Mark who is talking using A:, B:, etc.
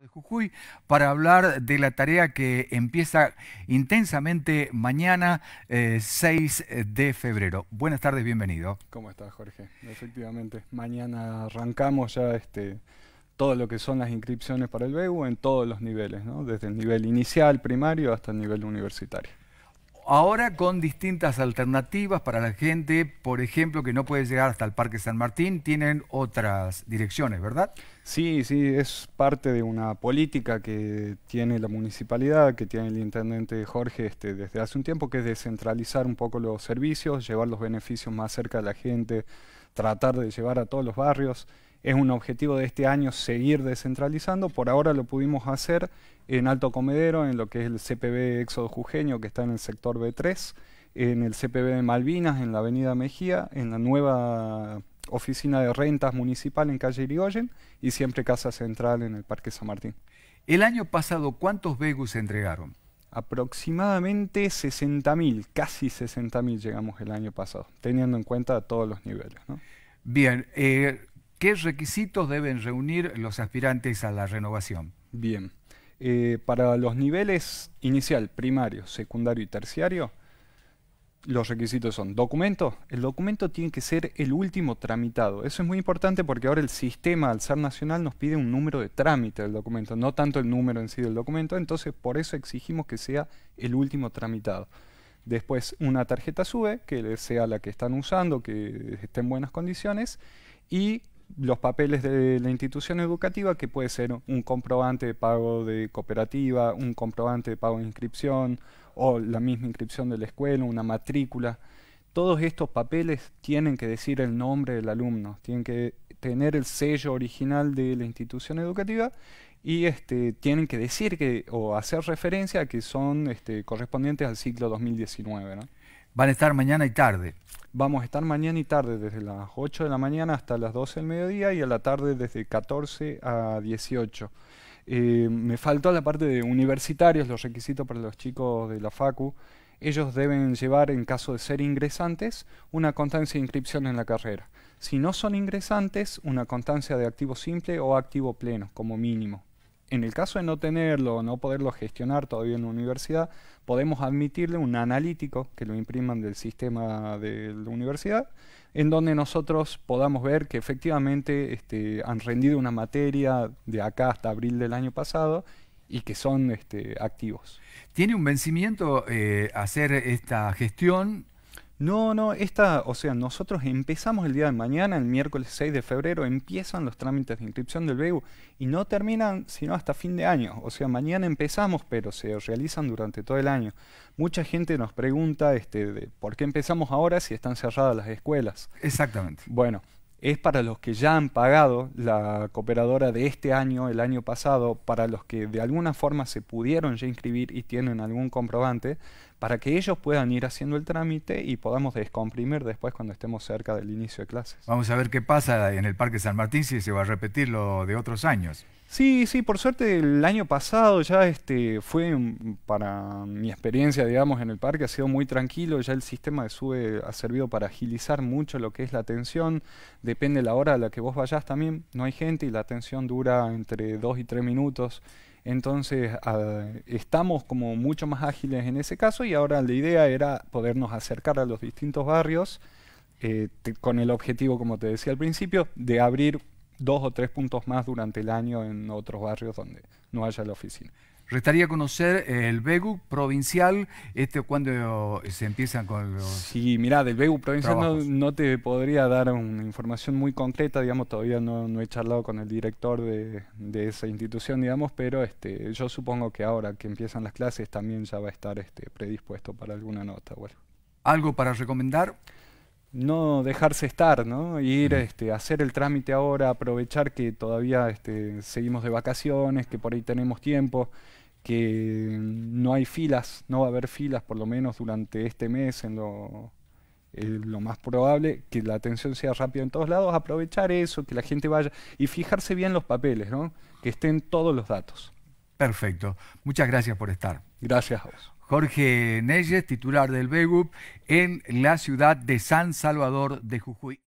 A: de Jujuy para hablar de la tarea que empieza intensamente mañana 6 eh, de febrero. Buenas tardes, bienvenido.
B: ¿Cómo estás, Jorge? Efectivamente, mañana arrancamos ya este todo lo que son las inscripciones para el BEU en todos los niveles, ¿no? desde el nivel inicial, primario, hasta el nivel universitario
A: ahora con distintas alternativas para la gente, por ejemplo, que no puede llegar hasta el Parque
B: San Martín, tienen otras direcciones, ¿verdad? Sí, sí, es parte de una política que tiene la municipalidad, que tiene el intendente Jorge este, desde hace un tiempo, que es descentralizar un poco los servicios, llevar los beneficios más cerca de la gente, tratar de llevar a todos los barrios. Es un objetivo de este año seguir descentralizando. Por ahora lo pudimos hacer en Alto Comedero, en lo que es el CPB Éxodo Jujeño, que está en el sector B3, en el CPB de Malvinas, en la Avenida Mejía, en la nueva oficina de rentas municipal en calle Irigoyen y siempre Casa Central en el Parque San Martín. El año pasado, ¿cuántos Begus se entregaron? Aproximadamente 60.000, casi 60.000 llegamos el año pasado, teniendo en cuenta todos los niveles.
A: Bien, eh, ¿Qué requisitos deben reunir los aspirantes a la renovación?
B: Bien. Eh, para los niveles inicial, primario, secundario y terciario, los requisitos son documento. El documento tiene que ser el último tramitado. Eso es muy importante porque ahora el sistema, alzar nacional, nos pide un número de trámite del documento, no tanto el número en sí del documento. Entonces, por eso exigimos que sea el último tramitado. Después, una tarjeta SUBE, que sea la que están usando, que esté en buenas condiciones. Y los papeles de la institución educativa, que puede ser un comprobante de pago de cooperativa, un comprobante de pago de inscripción o la misma inscripción de la escuela, una matrícula. Todos estos papeles tienen que decir el nombre del alumno, tienen que tener el sello original de la institución educativa y este, tienen que decir que, o hacer referencia a que son este, correspondientes al ciclo 2019. Van a estar mañana y tarde. Vamos a estar mañana y tarde, desde las 8 de la mañana hasta las 12 del mediodía y a la tarde desde 14 a 18. Eh, me faltó la parte de universitarios, los requisitos para los chicos de la FACU. Ellos deben llevar, en caso de ser ingresantes, una constancia de inscripción en la carrera. Si no son ingresantes, una constancia de activo simple o activo pleno, como mínimo en el caso de no tenerlo no poderlo gestionar todavía en la universidad, podemos admitirle un analítico que lo impriman del sistema de la universidad, en donde nosotros podamos ver que efectivamente este, han rendido una materia de acá hasta abril del año pasado y que son este, activos. ¿Tiene un vencimiento eh, hacer esta gestión? No, no, esta, o sea, nosotros empezamos el día de mañana, el miércoles 6 de febrero, empiezan los trámites de inscripción del BEU y no terminan sino hasta fin de año. O sea, mañana empezamos, pero se realizan durante todo el año. Mucha gente nos pregunta este, de por qué empezamos ahora si están cerradas las escuelas. Exactamente. Bueno, es para los que ya han pagado la cooperadora de este año, el año pasado, para los que de alguna forma se pudieron ya inscribir y tienen algún comprobante para que ellos puedan ir haciendo el trámite y podamos descomprimir después cuando estemos cerca del inicio de clases. Vamos
A: a ver qué pasa en el Parque San Martín si se va a repetir lo de otros años.
B: Sí, sí, por suerte el año pasado ya este fue para mi experiencia, digamos, en el parque ha sido muy tranquilo, ya el sistema de SUBE ha servido para agilizar mucho lo que es la atención, depende la hora a la que vos vayas también, no hay gente y la atención dura entre dos y tres minutos entonces ah, estamos como mucho más ágiles en ese caso y ahora la idea era podernos acercar a los distintos barrios eh, con el objetivo, como te decía al principio, de abrir dos o tres puntos más durante el año en otros barrios donde no haya la oficina.
A: Restaría conocer eh, el BEGU provincial, este cuando se empiezan con los.
B: Sí, mira, del BEGU provincial no, te podría dar una información muy concreta, digamos, todavía no, he charlado con el director de, esa institución, digamos, pero este, yo supongo que ahora que empiezan las clases también ya va a estar este, predispuesto para alguna nota. ¿Algo para recomendar? no dejarse estar, ¿no? Ir, este, hacer el trámite ahora, aprovechar que todavía este, seguimos de vacaciones, que por ahí tenemos tiempo, que no hay filas, no va a haber filas por lo menos durante este mes en eh, lo, más probable, que la atención sea rápida en todos lados, aprovechar eso, que la gente vaya y fijarse bien los papeles, ¿no? Que estén todos los datos. Perfecto. Muchas gracias por estar. Gracias a vos. Jorge Neyes,
A: titular del BEGUP, en la ciudad de San Salvador de Jujuy.